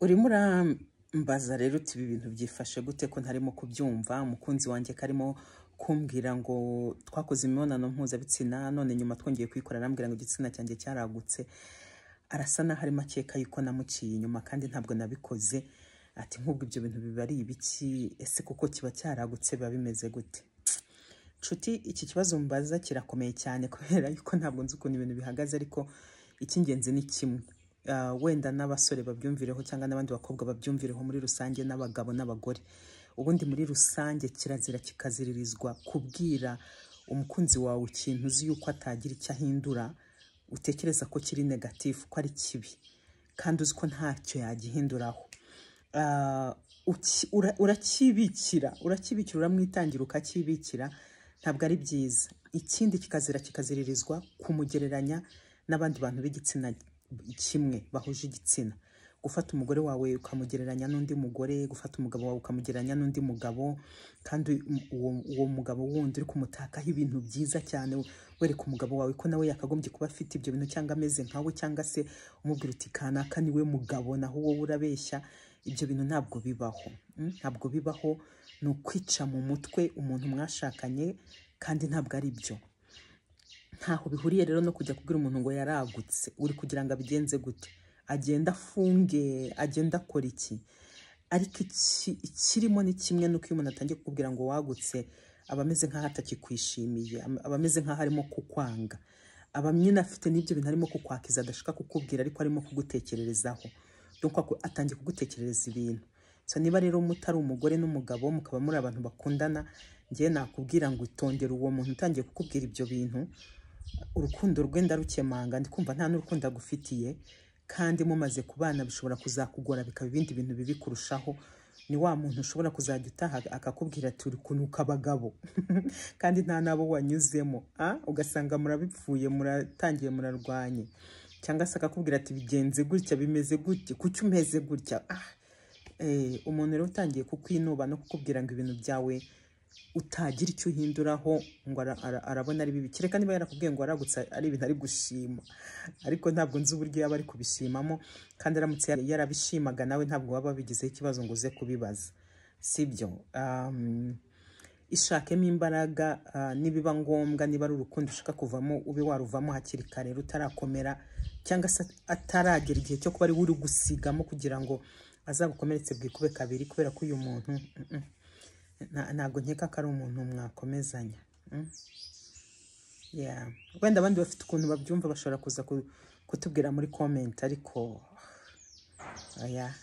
urimo urambaza rero uti ibi bintu byifashe gute ko ntarimo kubyumva umukunzi wanjye karimo kumbwira ngo twakoze imibonano mpuzabitsina none nyuma twongeye kuyikora arambwira ngo igitsina cyanjye cyaragutse arasa n'aho arimo akeka yuko namuciye inyuma kandi ntabwo nabikoze ati nk'ubwo ibyo bintu biba ari ibiki ese kuko kiba cyaragutse biba bimeze gute nshuti iki kibazo mbaza kirakomeye cyane kubera yuko ntabwo nzi ukuntu ibintu bihagaze ariko icy'ingenzi ni kimwe Eh, wenda n'abasore babyumvireho cyangwa n'abandi bakobwa babyumvireho muri rusange n'abagabo n'abagore ubundi muri rusange kirazira kikaziririzwa kubwira umukunzi wawe ikintu uzi yuko atagira icyo ahindura utekereza ko kiri negatifu ko ari kibi kandi uzi ko ntacyo yagihinduraho eh, urakibikira urakibikira uramwitangira ukakibikira ntabwo ari byiza ikindi kikazira kikaziririzwa kumugereranya n'abandi bantu b'igitsina kimwe bahuje igitsina gufata umugore wawe ukamugereranya n'undi mugore gufata umugabo wawe ukamugereranya n'undi mugabo kandi uwo mugabo wundi uri kumutakaho ibintu byiza cyane wereka umugabo wawe ko nawe yakagombye kuba afite ibyo bintu cyangwa ameze nkawe cyangwa se umubwira uti kanaka niwe mugabo naho wowe urabeshya ibyo bintu ntabwo bibaho hmm? ntabwo bibaho ni ukwica mu mutwe umuntu mwashakanye kandi ntabwo ari byo ntaho bihuriye rero no kujya kubwira umuntu ngo yaragutse uri kugira ngo abigenze gute agenda afunge agenda akora iki ariko ikirimo ni kimwe nuko iyo umuntu atangiye kukubwira ngo wagutse aba ameze nk'aho atakikwishimiye aba ameze nk'aho arimo kukwanga aba afite n'ibyo bintu arimo kukwakiza adashaka kukubwira ariko arimo kugutekererezaho atangiye kugutekerereza ibintu So niba rero mutari umugore n'umugabo mukaba muri abantu bakundana ngewe nakubwira ngo itondere uwo muntu utangiye kukubwira ibyo bintu urukundo rwe ndarukemanga ndi nta n'urukundo agufitiye kandi mumaze kubana bishobora kuzakugora bikaba ibindi bintu bibi kurushaho ni wa muntu ushobora kuzajya utaha akakubwira ati uri kunuka abagabo kandi nta n'abo wanyuzemo ugasanga murabipfuye muratangiye murarwanye cyangwa se akakubwira ati bigenze gutya bimeze gutya kuki umeze gutya ah, eh, umuntu rero utangiye kukwinuba no kukubwira ngo ibintu byawe utagira icyo uhinduraho ngo arabona ari bibi kereka niba yarakubwiye ngo aragutse ari ibintu ari gushima ariko ntabwo nzi uburyo yaba ari kubishimamo kandi aramutse yarabishimaga nawe ntabwo waba wabigizeho ikibazo ngo uze kubibaza si byo ishakemo imbaraga nibiba ngombwa niba ari urukundo ushaka kuvamo ube waruvamo hakiri kare rutarakomera cyangwa se ataragera igihe cyo kuba ari we uri gusigamo kugira ngo azagukomeretse bwikube kabiri kubera ko uyu muntu ntabwo nkeka ko ari umuntu mwakomezanya hmm? wenda abandi bafite ukuntu babyumva bashobora kuza kutubwira muri komenti ariko ah,